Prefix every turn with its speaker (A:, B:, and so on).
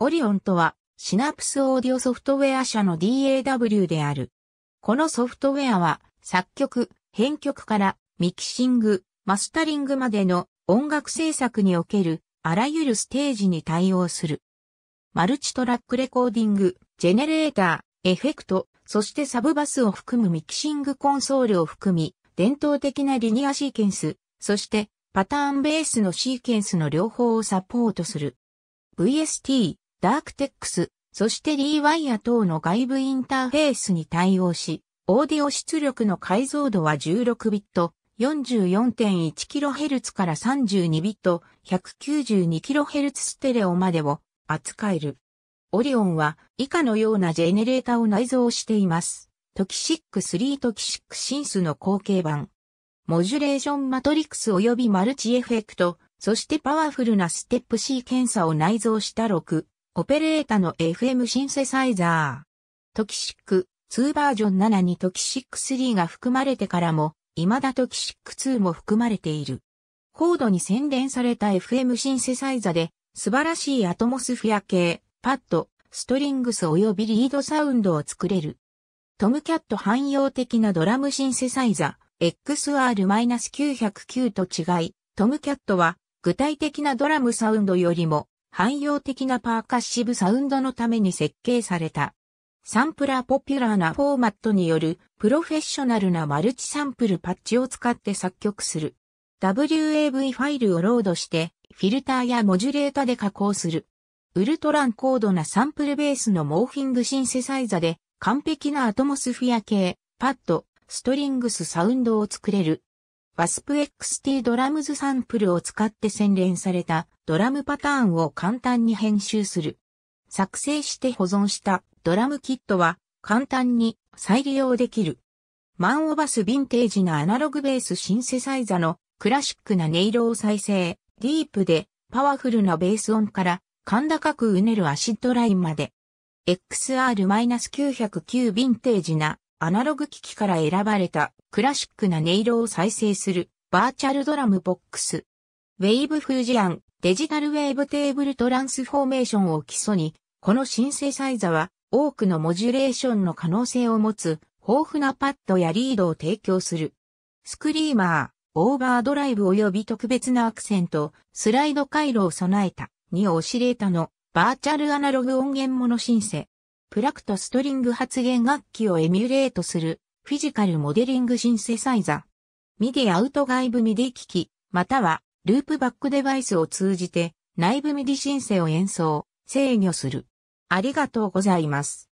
A: オリオンとは、シナプスオーディオソフトウェア社の DAW である。このソフトウェアは、作曲、編曲からミキシング、マスタリングまでの音楽制作におけるあらゆるステージに対応する。マルチトラックレコーディング、ジェネレーター、エフェクト、そしてサブバスを含むミキシングコンソールを含み、伝統的なリニアシーケンス、そしてパターンベースのシーケンスの両方をサポートする。VST、ダークテックス、そしてリーワイヤ等の外部インターフェースに対応し、オーディオ出力の解像度は16ビット、44.1kHz から32ビット、192kHz ステレオまでを扱える。オリオンは以下のようなジェネレータを内蔵しています。トキシック3トキシックシンスの後継版。モジュレーションマトリクス及びマルチエフェクト、そしてパワフルなステップ C 検査を内蔵した6オペレータの FM シンセサイザー。トキシック2バージョン7にトキシック3が含まれてからも、未だトキシック2も含まれている。高度に洗練された FM シンセサイザで、素晴らしいアトモスフィア系、パッド、ストリングス及びリードサウンドを作れる。トムキャット汎用的なドラムシンセサイザ、XR-909 と違い、トムキャットは具体的なドラムサウンドよりも汎用的なパーカッシブサウンドのために設計された。サンプラーポピュラーなフォーマットによるプロフェッショナルなマルチサンプルパッチを使って作曲する。WAV ファイルをロードしてフィルターやモジュレータで加工する。ウルトラン高度なサンプルベースのモーフィングシンセサイザで完璧なアトモスフィア系、パッド、ストリングスサウンドを作れる。ワスプ XT ドラムズサンプルを使って洗練されたドラムパターンを簡単に編集する。作成して保存したドラムキットは簡単に再利用できる。マンオバスヴィンテージなアナログベースシンセサイザのクラシックな音色を再生、ディープでパワフルなベース音から甲高くうねるアシッドラインまで。XR-909 ヴィンテージなアナログ機器から選ばれたクラシックな音色を再生するバーチャルドラムボックス。ウェイブフュージアンデジタルウェーブテーブルトランスフォーメーションを基礎に、このシンセサイザは多くのモジュレーションの可能性を持つ豊富なパッドやリードを提供する。スクリーマー、オーバードライブ及び特別なアクセント、スライド回路を備えた、2オシレータのバーチャルアナログ音源モノシンセ。プラクトストリング発言楽器をエミュレートするフィジカルモデリングシンセサイザー。ミディアウト外部ミディ機器、またはループバックデバイスを通じて内部ミディシンセを演奏、制御する。ありがとうございます。